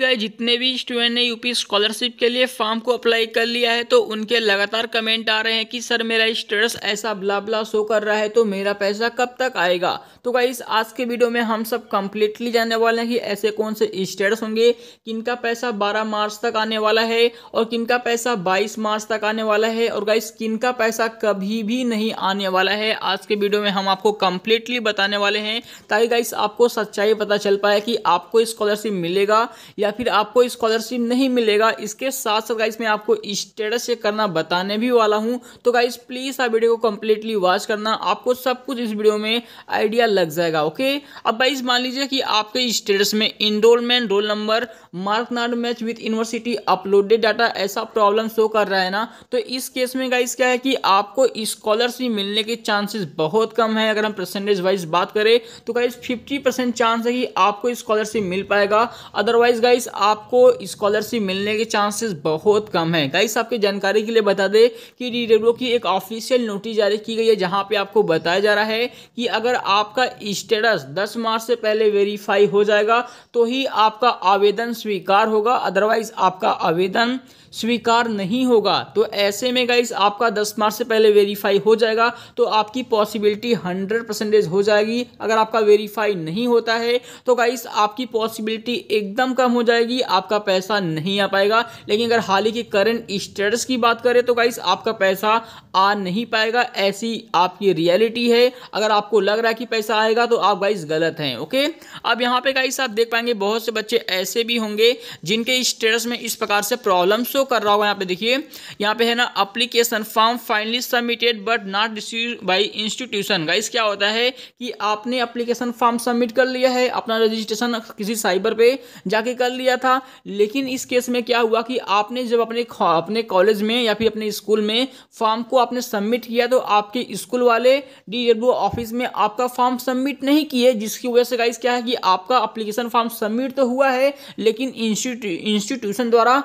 गए जितने भी स्टूडेंट ने यूपी स्कॉलरशिप के लिए फॉर्म को अप्लाई कर लिया है तो उनके लगातार कमेंट आ रहे हैं कि सर मेरा स्टेटस ऐसा ब्ला ब्ला शो कर रहा है तो मेरा पैसा कब तक आएगा तो गाइस आज के वीडियो में हम सब कंप्लीटली जानने वाले हैं कि ऐसे कौन से स्टेटस होंगे किनका पैसा बारह मार्च तक आने वाला है और किनका पैसा बाईस मार्च तक आने वाला है और गाइस किनका पैसा कभी भी नहीं आने वाला है आज के वीडियो में हम आपको कंप्लीटली बताने वाले हैं ताकि गाइस आपको सच्चाई पता चल पाए कि आपको स्कॉलरशिप मिलेगा या फिर आपको स्कॉलरशिप नहीं मिलेगा इसके साथ साथ गाइस मैं आपको स्टेटस चेक करना बताने भी वाला हूँ तो गाइस प्लीज़ आप वीडियो को कंप्लीटली वॉच करना आपको सब कुछ इस वीडियो में आइडिया लग जाएगा ओके अब गाइस मान लीजिए कि आपके स्टेटस में enrolment roll number mark not match with university uploaded data ऐसा प्रॉब्लम शो कर रहा है ना तो इस केस में गाइस क्या है कि आपको स्कॉलरशिप मिलने के चांसेस बहुत कम है अगर हम परसेंटेज वाइज बात करें तो गाइस 50 परसेंट चांस है कि आपको स्कॉलरशिप मिल पाएगा अदरवाइज गाइस आपको स्कॉलरशिप मिलने के चांसेस बहुत कम है गाइस आपके जानकारी के लिए बता दें कि डी की एक ऑफिशियल नोटिस जारी की गई है जहां पे आपको बताया जा रहा है कि अगर आपका स्टेटस 10 मार्च से पहले वेरीफाई हो जाएगा तो ही आपका आवेदन स्वीकार होगा अदरवाइज आपका आवेदन स्वीकार नहीं होगा तो ऐसे में गाइस आपका 10 मार्च से पहले वेरीफाई हो जाएगा तो आपकी पॉसिबिलिटी 100 परसेंटेज हो जाएगी अगर आपका वेरीफाई नहीं होता है तो गाइस आपकी पॉसिबिलिटी एकदम खत्म हो जाएगी आपका पैसा नहीं आ पाएगा लेकिन अगर हाल ही के करंट स्टेटस की बात करें तो गाइस आपका पैसा आ नहीं पाएगा ऐसी आपकी रियलिटी है अगर आपको लग रहा है कि पैसा आएगा तो आप गाइस गलत हैं ओके अब यहाँ पे गाइस आप देख पाएंगे बहुत से बच्चे ऐसे भी होंगे जिनके स्टेटस में इस प्रकार से प्रॉब्लम शो कर रहा होगा यहाँ पे देखिए यहाँ पे है ना application form finally submitted but not receive by institution guys क्या होता है कि आपने अप्लीकेशन फॉर्म सबमिट कर लिया है अपना रजिस्ट्रेशन किसी साइबर पे जाके आगे कर लिया था लेकिन इस केस में क्या हुआ कि आपने जब अपने अपने कॉलेज में या फिर अपने स्कूल में फॉर्म को आपने सबमिट किया तो आपके स्कूल वाले डी ऑफिस में आपका फॉर्म सबमिट नहीं किए जिसकी वजह से गाइस क्या है कि आपका अप्लीकेशन फॉर्म सबमिट तो हुआ है लेकिन इंस्टीट्यूशन द्वारा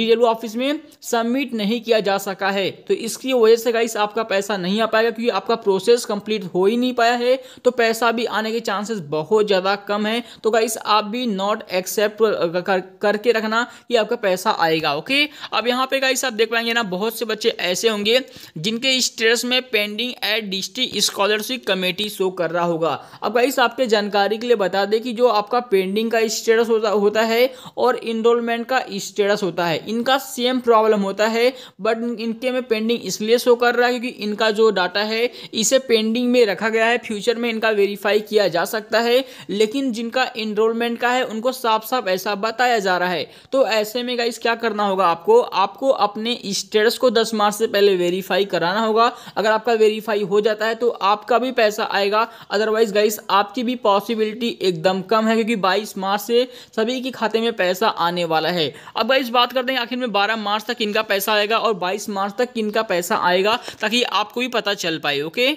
डी ऑफिस में सबमिट नहीं किया जा सका है तो इसकी वजह से गाइस आपका पैसा नहीं आ पाएगा क्योंकि आपका प्रोसेस कंप्लीट हो ही नहीं पाया है तो पैसा भी आने के चांसेस बहुत ज़्यादा कम है तो गाइस आप भी नॉट एक्सेप्ट करके रखना कि आपका पैसा आएगा ओके अब यहाँ पे गाइस आप देख पाएंगे ना बहुत से बच्चे ऐसे होंगे जिनके स्टेटस में pending at district scholarship committee show कर रहा होगा अब गाइस आपके जानकारी के लिए बता दें कि जो आपका पेंडिंग का स्टेटस होता होता है और इनरोलमेंट का स्टेटस होता है इनका सेम प्रॉब्लम होता है बट इनके में पेंडिंग इसलिए शो कर रहा है क्योंकि इनका जो डाटा है इसे पेंडिंग में रखा गया है फ्यूचर में इनका वेरीफाई किया जा सकता है लेकिन जिनका इनरोलमेंट का है उनको साफ साफ ऐसा बताया जा रहा है तो ऐसे में गाइस क्या करना होगा आपको आपको अपने स्टेटस को दस मार्च से पहले वेरीफाई कराना होगा अगर आपका वेरीफाई हो जाता है तो आपका भी पैसा आएगा अदरवाइज गाइस आपकी भी पॉसिबिलिटी एकदम कम है क्योंकि बाईस मार्च से सभी के खाते में पैसा आने वाला है अब गाइस बात करते हैं आखिर में बारह मार्च तक इनका पैसा आएगा और बाईस मार्च तक इनका पैसा आएगा ताकि आपको भी पता चल पाए ओके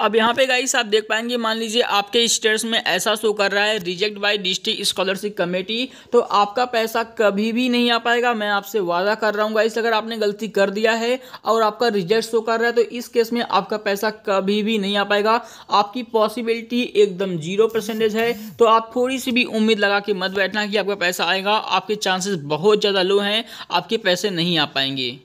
अब यहाँ पे गाइस आप देख पाएंगे मान लीजिए आपके स्टेट्स में ऐसा शो कर रहा है reject by district scholarship committee तो आपका पैसा कभी भी नहीं आ पाएगा मैं आपसे वादा कर रहा हूँ गाइस अगर आपने गलती कर दिया है और आपका रिजेक्ट शो कर रहा है तो इस केस में आपका पैसा कभी भी नहीं आ पाएगा आपकी पॉसिबिलिटी एकदम जीरो परसेंटेज है तो आप थोड़ी सी भी उम्मीद लगा के मत बैठना कि आपका पैसा आएगा आपके चांसेस बहुत ज़्यादा लो हैं आपके पैसे नहीं आ पाएंगे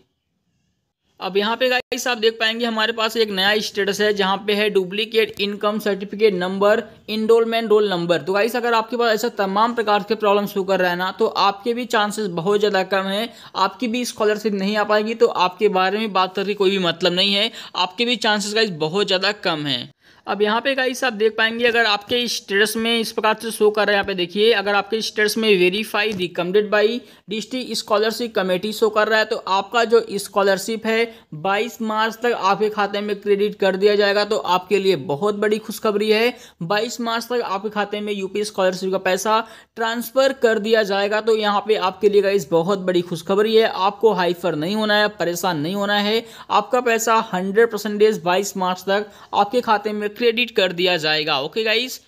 अब यहाँ पे गाइस आप देख पाएंगे हमारे पास एक नया स्टेटस है जहाँ पे है duplicate income certificate number enrolment roll number तो गाइस अगर आपके पास ऐसा तमाम प्रकार के प्रॉब्लम शो कर रहा है ना तो आपके भी चांसेस बहुत ज़्यादा कम है आपकी भी स्कॉलरशिप नहीं आ पाएगी तो आपके बारे में बात करके कोई भी मतलब नहीं है आपके भी चांसेस गाइस बहुत ज़्यादा कम है अब यहाँ पे गाइस आप देख पाएंगे अगर आपके स्टेटस में इस प्रकार से शो कर रहा है यहाँ पे देखिए अगर आपके स्टेटस में verify recommended by district scholarship committee show कर रहा है तो आपका जो स्कॉलरशिप है 22 मार्च तक आपके खाते में क्रेडिट कर दिया जाएगा तो आपके लिए बहुत बड़ी खुशखबरी है बाईस मार्च तक आपके खाते में यूपी स्कॉलरशिप का पैसा ट्रांसफ़र कर दिया जाएगा तो यहाँ पे आपके लिए गाइस बहुत बड़ी खुशखबरी है आपको हाइफर नहीं होना है परेशान नहीं होना है आपका पैसा हंड्रेड परसेंटेज बाईस मार्च तक आपके खाते में क्रेडिट कर दिया जाएगा ओके गाइस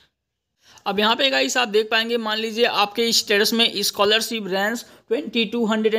अब यहाँ पे गाइस आप देख पाएंगे मान लीजिए आपके स्टेटस में स्कॉलरशिप रैंस twenty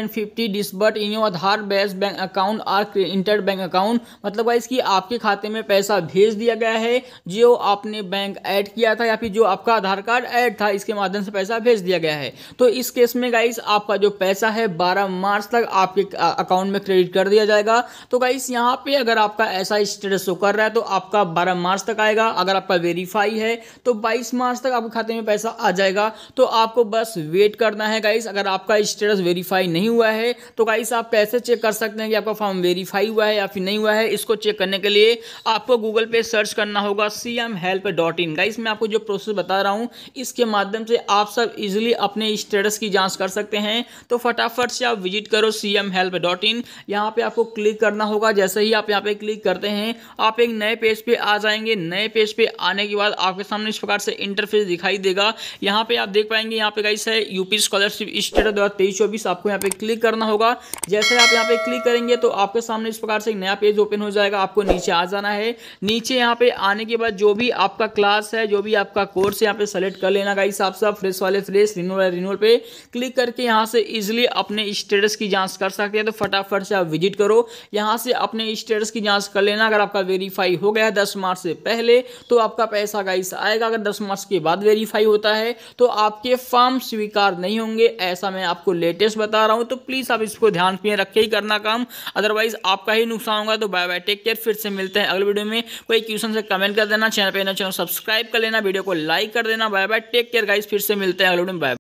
fifty disbursed in your Aadhaar based bank account or inter bank account मतलब वाइस कि आपके खाते में पैसा भेज दिया गया है जो आपने बैंक ऐड किया था या फिर जो आपका आधार कार्ड ऐड था इसके माध्यम से पैसा भेज दिया गया है तो इस केस में गाइस आपका जो पैसा है 12 मार्च तक आपके अकाउंट में क्रेडिट कर दिया जाएगा तो गाइस यहाँ पर अगर आपका ऐसा स्टेटस शो कर रहा है तो आपका बारह मार्च तक आएगा अगर आपका वेरीफाई है तो बाईस मार्च तक आपके खाते में पैसा आ जाएगा तो आपको बस वेट करना है गाइस अगर आपका स्टेटस वेरीफाई नहीं हुआ है तो गाइस आप कैसे चेक कर सकते हैं कि आपका फॉर्म वेरीफाई हुआ है या फिर नहीं हुआ है इसको चेक करने के लिए आपको गूगल पे सर्च करना होगा C M help dot in guys मैं आपको जो प्रोसेस बता रहा हूँ इसके माध्यम से आप सब इजिली अपने स्टेटस की जाँच कर सकते हैं तो फटाफट से आप विजिट करो C M help dot in यहाँ पर आपको क्लिक करना होगा जैसे ही आप यहाँ पर क्लिक करते हैं आप एक नए पेज पर आ जाएंगे नए पेज पर आने के बाद आपके सामने इस प्रकार से इंटरफेस दिखाई देगा यहाँ पर आप देख पाएंगे यहाँ पे गाइस है यूपी स्कॉलरशिप स्टेटस दो तेईस चौबीस आपको यहाँ पे क्लिक करना होगा जैसे आप यहाँ पे क्लिक करेंगे तो आपके सामने इस प्रकार से एक नया पेज ओपन हो जाएगा आपको नीचे आ जाना है नीचे यहाँ पे आने के बाद जो भी आपका क्लास है जो भी आपका कोर्स यहाँ पे सेलेक्ट कर लेना गाइस आप सब फ्रेश वाले फ्रेश रिन्यूअल वाले रिन्यूअल पे क्लिक करके यहाँ से इजिली अपने स्टेटस की जाँच कर सकते हैं तो फटाफट से आप विजिट करो यहाँ से अपने स्टेटस की जाँच कर लेना अगर आपका वेरीफाई हो गया दस मार्च से पहले तो आपका पैसा गाइस आएगा अगर दस मार्च के बाद वेरीफाई होता है तो आपके फॉर्म स्वीकार नहीं होंगे ऐसा मैं आपको लेटेस्ट बता रहा हूँ तो प्लीज़ आप इसको ध्यान में रख के ही करना काम अदरवाइज आपका ही नुकसान होगा तो बाय बाय टेक केयर फिर से मिलते हैं अगले वीडियो में कोई क्वेश्चन से कमेंट कर देना चैनल पर चैनल सब्सक्राइब कर लेना वीडियो को लाइक कर देना bye bye take care guys फिर से मिलते हैं अगले वीडियो में बाय